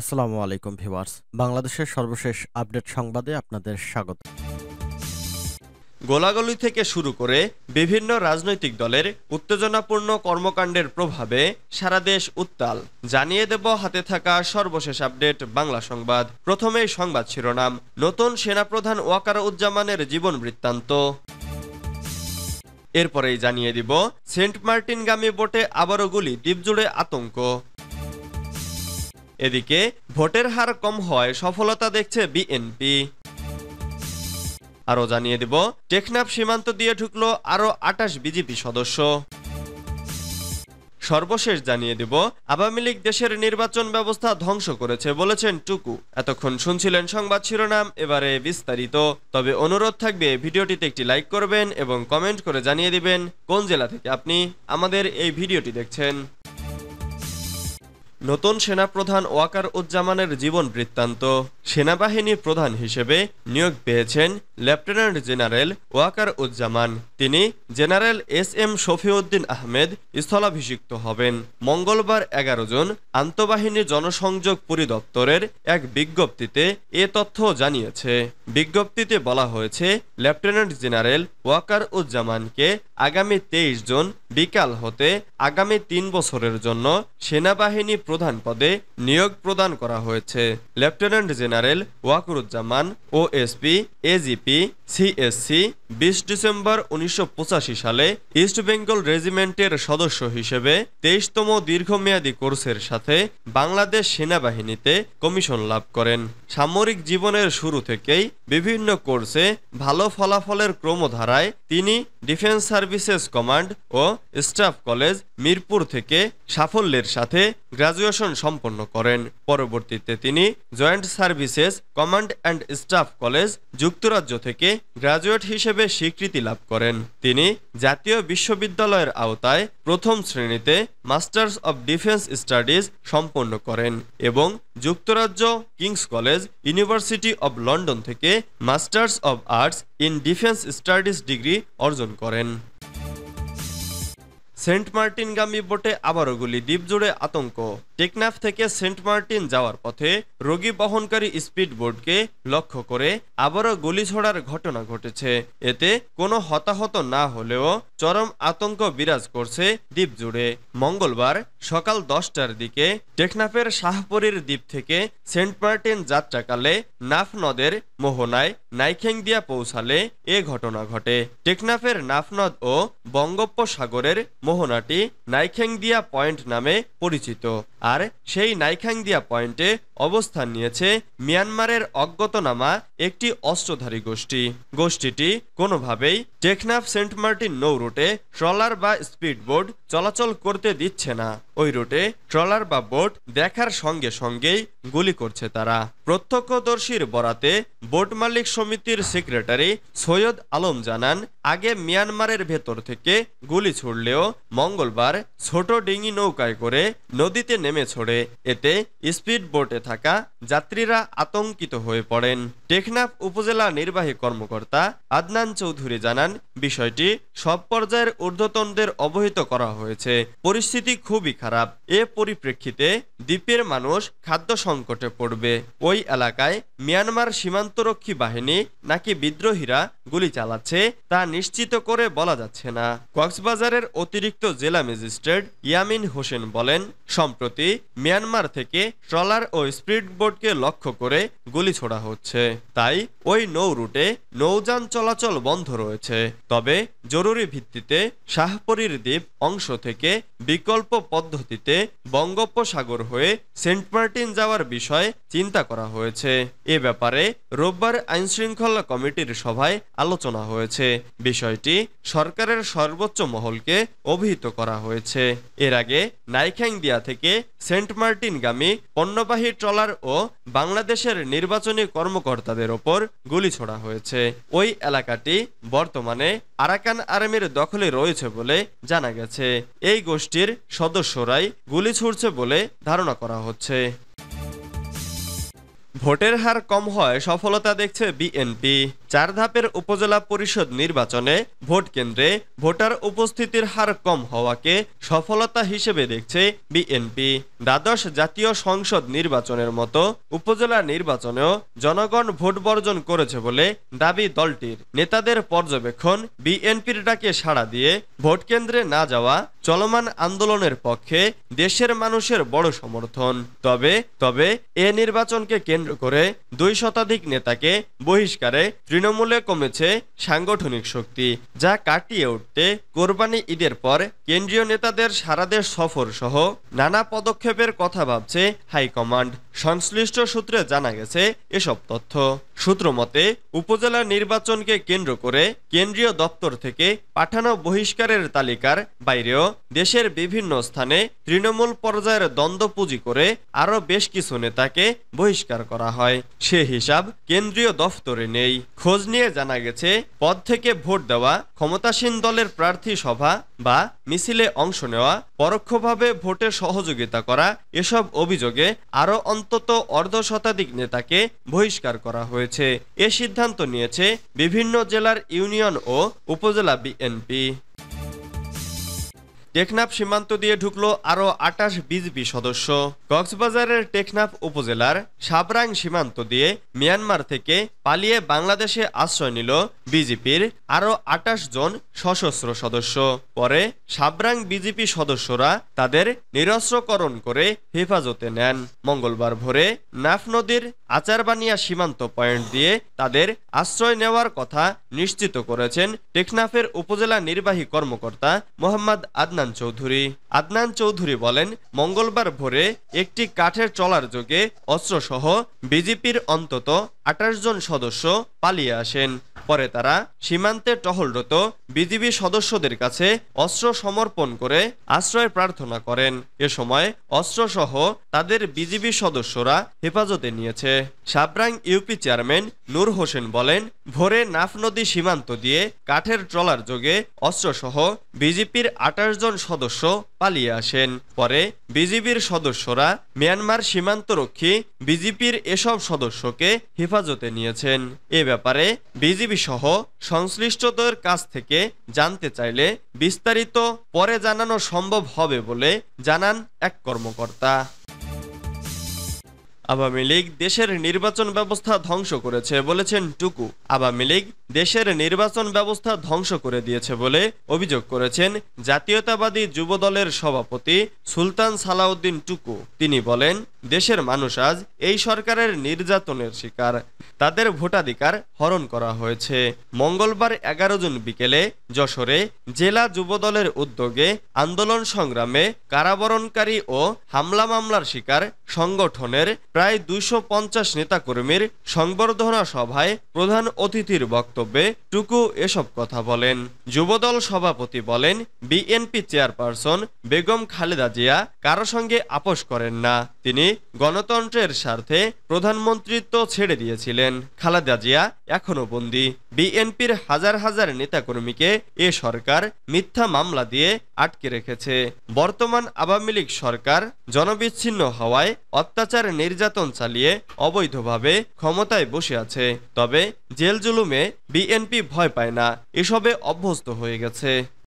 আসসালামু আলাইকুম ভিওয়ার্স বাংলাদেশের সর্বশেষ আপডেট সংবাদে আপনাদের স্বাগত গোলাগুলি থেকে শুরু করে বিভিন্ন রাজনৈতিক দলের উত্তেজনাপূর্ণ কর্মকাণ্ডের প্রভাবে সারা দেশ উত্তাল জানিয়ে দেব হাতে থাকা সর্বশেষ আপডেট বাংলা সংবাদ প্রথমেই সংবাদ শিরোনাম নতুন সেনাপ্রধান ওয়াকার উজ্জামানের জীবন বৃত্তান্ত এরপরেই জানিয়ে দিব সেন্ট মার্টিনগামী বোটে আবারও গুলি দ্বীপজুড়ে আতঙ্ক এদিকে ভোটের হার কম হয় সফলতা দেখছে বিএনপি আরও জানিয়ে দিব টেকনাফ সীমান্ত দিয়ে ঢুকলো আরও আটাশ বিজেপি সদস্য সর্বশেষ জানিয়ে দিব আওয়ামী লীগ দেশের নির্বাচন ব্যবস্থা ধ্বংস করেছে বলেছেন টুকু এতক্ষণ শুনছিলেন সংবাদ শিরোনাম এবারে বিস্তারিত তবে অনুরোধ থাকবে ভিডিওটিতে একটি লাইক করবেন এবং কমেন্ট করে জানিয়ে দিবেন কোন জেলা থেকে আপনি আমাদের এই ভিডিওটি দেখছেন নতুন সেনাপ্রধান ওয়াকার উজ্জামানের জীবন বৃত্তান্ত সেনাবাহিনী প্রধান হিসেবে নিয়োগ পেয়েছেন লেফটেন্যান্ট জেনারেল ওয়াকার উজ্জামান তিনি General S M Shafiuddin Ahmed স্থলাভিষিক্ত হবেন মঙ্গলবার এগারো জন আন্তঃবাহিনী জনসংযোগ পরিদপ্তরের এক বিজ্ঞপ্তিতে এ তথ্য জানিয়েছে বিজ্ঞপ্তিতে বলা হয়েছে লেফটেন্যান্ট জেনারেল ওয়াকার উজ্জামানকে আগামী তেইশ জন বিকাল হতে আগামী তিন বছরের জন্য সেনাবাহিনী প্রধান পদে নিয়োগ প্রদান করা হয়েছে lieutenant general general Wakeruzzaman OSP AGP CSC বিশ ডিসেম্বর উনিশশো সালে ইস্ট বেঙ্গল রেজিমেন্টের সদস্য হিসেবে তেইশতম দীর্ঘমেয়াদী কোর্সের সাথে বাংলাদেশ সেনাবাহিনীতে কমিশন লাভ করেন সামরিক জীবনের শুরু থেকেই বিভিন্ন কোর্সে ভালো ফলাফলের ক্রমধারায় তিনি ডিফেন্স সার্ভিসেস কমান্ড ও স্টাফ কলেজ মিরপুর থেকে সাফল্যের সাথে গ্রাজুয়েশন সম্পন্ন করেন পরবর্তীতে তিনি joint services command and staff college যুক্তরাজ্য থেকে গ্রাজুয়েট হিসেবে হিসেবে স্বীকৃতি লাভ করেন তিনি জাতীয় বিশ্ববিদ্যালয়ের আওতায় প্রথম শ্রেণীতে মাস্টার্স অব ডিফেন্স স্টাডিজ সম্পন্ন করেন এবং যুক্তরাজ্য King's College University of London থেকে masters of arts in defence studies degree অর্জন করেন সেন্ট গামী বোটে আবারও গুলি দ্বীপজুড়ে আতঙ্ক টেকনাফ থেকে সেন্ট মার্টিন যাওয়ার পথে রোগী বহনকারী স্পিড বোটকে লক্ষ্য করে আবারও গুলি ছোড়ার ঘটনা ঘটেছে এতে কোনো হতাহত না হলেও চরম আতঙ্ক বিরাজ করছে দ্বীপজুড়ে মঙ্গলবার সকাল দশটার দিকে টেকনাফের শাহপুরীর দ্বীপ থেকে সেন্ট মার্টিন যাত্রাকালে নাফ নদের মোহনায় নাইখেংদিয়া পৌঁছালে এ ঘটনা ঘটে টেকনাফের নাফনদ ও বঙ্গোপসাগরের মোহনাটি নাইখেংদিয়া পয়েন্ট নামে পরিচিত আর সেই নাইখাংদিয়া পয়েন্টে অবস্থান নিয়েছে মিয়ানমারের অজ্ঞতনামা একটি অস্ত্রধারী গোষ্ঠী গোষ্ঠীটি কোনোভাবেই টেকনাফ সেন্ট মার্টিন নৌ রুটে ট্রলার বা স্পিডবোট চলাচল করতে দিচ্ছে না ওই রুটে ট্রলার বা বোট দেখার সঙ্গে সঙ্গেই গুলি করছে তারা প্রত্যক্ষদর্শীর বরাতে বোট মালিক সমিতির সেক্রেটারি সৈয়দ আলম জানান আগে মিয়ানমারের ভেতর থেকে গুলি ছুড়লেও মঙ্গলবার ছোট ডিঙি নৌকায় করে নদীতে নেমে ছড়ে এতে স্পিড বোটে থাকা যাত্রীরা আতঙ্কিত হয়ে পড়েন টেকনাফ উপজেলা নির্বাহী কর্মকর্তা আদনান চৌধুরী জানান বিষয়টি সব পর্যায়ের ঊর্ধ্বতনদের অবহিত করা হয়েছে পরিস্থিতি খুবই খারাপ এ পরিপ্রেক্ষিতে দ্বীপের মানুষ খাদ্য সংকটে পড়বে ওই এলাকায় মিয়ানমার সীমান্তরক্ষী বাহিনী নাকি বিদ্রোহীরা গুলি চালাচ্ছে তা নিশ্চিত করে বলা যাচ্ছে না কক্সবাজারের অতিরিক্ত জেলা ম্যাজিস্ট্রেট ইয়ামিন হোসেন বলেন সম্প্রতি মিয়ানমার থেকে ট্রলার ও স্পিড বোর্ডকে লক্ষ্য করে গুলি ছোড়া হচ্ছে তাই ওই নৌ রুটে নৌযান চলাচল বন্ধ রয়েছে তবে জরুরি ভিত্তিতে শাহপরীর দ্বীপ অংশ থেকে বিকল্প পদ্ধতিতে বঙ্গোপসাগর হয়ে সেন্ট মার্টিন যাওয়ার বিষয়ে চিন্তা করা হয়েছে এ ব্যাপারে রোববার আইনশৃঙ্খলা কমিটির সভায় আলোচনা হয়েছে বিষয়টি সরকারের সর্বোচ্চ মহলকে অভিহিত করা হয়েছে এর আগে নাইখ্যাংদিয়া থেকে সেন্ট মার্টিনগামী পণ্যবাহী ট্রলার ও বাংলাদেশের নির্বাচনী কর্মকর্তা তাদের ওপর গুলি ছোড়া হয়েছে ওই এলাকাটি বর্তমানে আরাকান আর্মির দখলে রয়েছে বলে জানা গেছে এই গোষ্ঠীর সদস্যরাই গুলি ছুড়ছে বলে ধারণা করা হচ্ছে ভোটের হার কম হয় সফলতা দেখছে বিএনপি চার ধাপের উপজেলা পরিষদ নির্বাচনে ভোট কেন্দ্রে ভোটার উপস্থিতির হার কম হওয়াকে সফলতা হিসেবে দেখছে বিএনপি দ্বাদশ জাতীয় সংসদ নির্বাচনের মতো উপজেলা নির্বাচনেও জনগণ ভোট বর্জন করেছে বলে দাবি দলটির নেতাদের পর্যবেক্ষণ বিএনপির ডাকে সাড়া দিয়ে ভোট কেন্দ্রে না যাওয়া চলমান আন্দোলনের পক্ষে দেশের মানুষের বড় সমর্থন তবে তবে এ নির্বাচনকে কেন্দ্র করে দুই শতাধিক নেতাকে বহিষ্কারে তৃণমূলে কমেছে সাংগঠনিক শক্তি যা কাটিয়ে উঠতে কোরবানি ঈদের পর কেন্দ্রীয় নেতাদের সারাদেশ সফর সহ নানা পদক্ষেপের কথা ভাবছে হাইকমান্ড সংশ্লিষ্ট সূত্রে জানা গেছে এসব তথ্য সূত্র মতে উপজেলা নির্বাচনকে কেন্দ্র করে কেন্দ্রীয় দপ্তর থেকে পাঠানো বহিষ্কারের তালিকার বাইরেও দেশের বিভিন্ন স্থানে তৃণমূল পর্যায়ের দ্বন্দ্ব পুঁজি করে আরও বেশ কিছু নেতাকে বহিষ্কার করা হয় সে হিসাব কেন্দ্রীয় দফতরে নেই খোঁজ নিয়ে জানা গেছে পদ থেকে ভোট দেওয়া ক্ষমতাসীন দলের প্রার্থী সভা বা মিছিলে অংশ নেওয়া পরোক্ষভাবে ভোটে সহযোগিতা করা এসব অভিযোগে আরও অন্তত অর্ধ শতাধিক নেতাকে বহিষ্কার করা হয়েছে এ সিদ্ধান্ত নিয়েছে বিভিন্ন জেলার ইউনিয়ন ও উপজেলা বিএনপি টেকনাফ সীমান্ত দিয়ে ঢুকল আরও আটাশ বিজিবি সদস্য কক্সবাজারের টেকনাফ উপজেলার সাবরাং সীমান্ত দিয়ে মিয়ানমার থেকে পালিয়ে বাংলাদেশে আশ্রয় নিল বিজেপির আরও আটাশ জন সশস্ত্র সদস্য পরে সাবরাং বিজেপি সদস্যরা তাদের নিরস্ত্রকরণ করে হেফাজতে নেন মঙ্গলবার ভোরে নাফ নদীর আচারবানিয়া সীমান্ত পয়েন্ট দিয়ে তাদের আশ্রয় নেওয়ার কথা নিশ্চিত করেছেন টেকনাফের উপজেলা নির্বাহী কর্মকর্তা মোহাম্মদ আদনা আদনান চৌধুরী আদনান চৌধুরী বলেন মঙ্গলবার ভোরে একটি কাঠের চলার যোগে অস্ত্রসহ বিজেপির অন্তত আঠাশ জন সদস্য পালিয়ে আসেন পরে তারা সীমান্তে টহলরত বিজিবি সদস্যদের কাছে অস্ত্র সমর্পণ করে আশ্রয় প্রার্থনা করেন এ সময় অস্ত্রসহ তাদের বিজিবি সদস্যরা হেফাজতে নিয়েছে সাবরাং ইউপি চেয়ারম্যান নূর হোসেন বলেন ভোরে নাফ নদী সীমান্ত দিয়ে কাঠের ট্রলার যোগে অস্ত্রসহ বিজেপির আঠাশ জন সদস্য পালিয়ে আসেন পরে বিজিবির সদস্যরা মিয়ানমার সীমান্তরক্ষী বিজিপির এসব সদস্যকে হেফাজতে নিয়েছেন এ ব্যাপারে বিজিবি সহ সংশ্লিষ্টদের কাছ থেকে জানতে চাইলে বিস্তারিত পরে জানানো সম্ভব হবে বলে জানান এক কর্মকর্তা আওয়ামী লীগ দেশের নির্বাচন ব্যবস্থা ধ্বংস করেছে বলেছেন টুকু আওয়ামী লীগ দেশের নির্বাচন ব্যবস্থা ধ্বংস করে দিয়েছে বলে অভিযোগ করেছেন জাতীয়তাবাদী যুবদলের সভাপতি সুলতান সালাউদ্দিন টুকু তিনি বলেন দেশের মানুষ আজ এই সরকারের নির্যাতনের শিকার তাদের ভোটাধিকার হরণ করা হয়েছে মঙ্গলবার এগারো জুন বিকেলে যশোরে জেলা যুবদলের উদ্যোগে আন্দোলন সংগ্রামে কারাবরণকারী ও হামলা মামলার শিকার সংগঠনের প্রায় দুইশো পঞ্চাশ নেতাকর্মীর সংবর্ধনা সভায় প্রধান অতিথির বক্তব্যে টুকু এসব কথা বলেন যুবদল সভাপতি বলেন বিএনপি চেয়ারপারসন বেগম খালেদা জিয়া কারো সঙ্গে আপোষ করেন না তিনি গণতন্ত্রের স্বার্থে প্রধানমন্ত্রীত্ব ছেড়ে দিয়েছিলেন খালেদা জিয়া এখনও বন্দী বিএনপির হাজার হাজার নেতাকর্মীকে এ সরকার মিথ্যা মামলা দিয়ে আটকে রেখেছে বর্তমান আওয়ামী লীগ সরকার জনবিচ্ছিন্ন হওয়ায় অত্যাচার নির্যাতন চালিয়ে অবৈধভাবে ক্ষমতায় বসে আছে তবে জেল জুলুমে বিএনপি ভয় পায় না এসবে অভ্যস্ত হয়ে গেছে